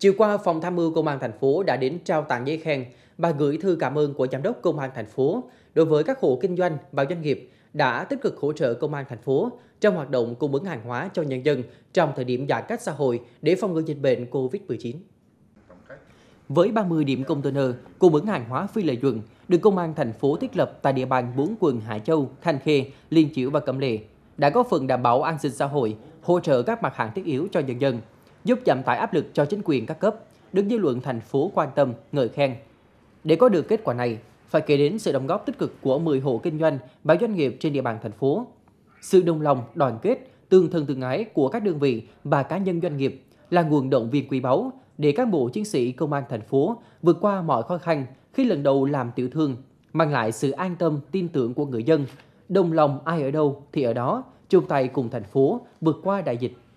Chiều qua, Phòng Tham mưu Công an thành phố đã đến trao tặng giấy khen và gửi thư cảm ơn của Giám đốc Công an thành phố đối với các hộ kinh doanh và doanh nghiệp đã tích cực hỗ trợ Công an thành phố trong hoạt động cung ứng hàng hóa cho nhân dân trong thời điểm giãn cách xã hội để phòng ngừa dịch bệnh COVID-19. Với 30 điểm container cung ứng hàng hóa phi lợi nhuận được Công an thành phố thiết lập tại địa bàn 4 quận Hải Châu, Thanh Khê, Liên Chiểu và Cẩm Lệ đã có phần đảm bảo an sinh xã hội, hỗ trợ các mặt hàng thiết yếu cho nhân dân giúp giảm tải áp lực cho chính quyền các cấp, được dư luận thành phố quan tâm, ngợi khen. Để có được kết quả này, phải kể đến sự đóng góp tích cực của 10 hộ kinh doanh và doanh nghiệp trên địa bàn thành phố. Sự đồng lòng, đoàn kết, tương thân tương ái của các đơn vị và cá nhân doanh nghiệp là nguồn động viên quý báu để cán bộ chiến sĩ công an thành phố vượt qua mọi khó khăn khi lần đầu làm tiểu thương, mang lại sự an tâm, tin tưởng của người dân. Đồng lòng ai ở đâu thì ở đó, chung tay cùng thành phố vượt qua đại dịch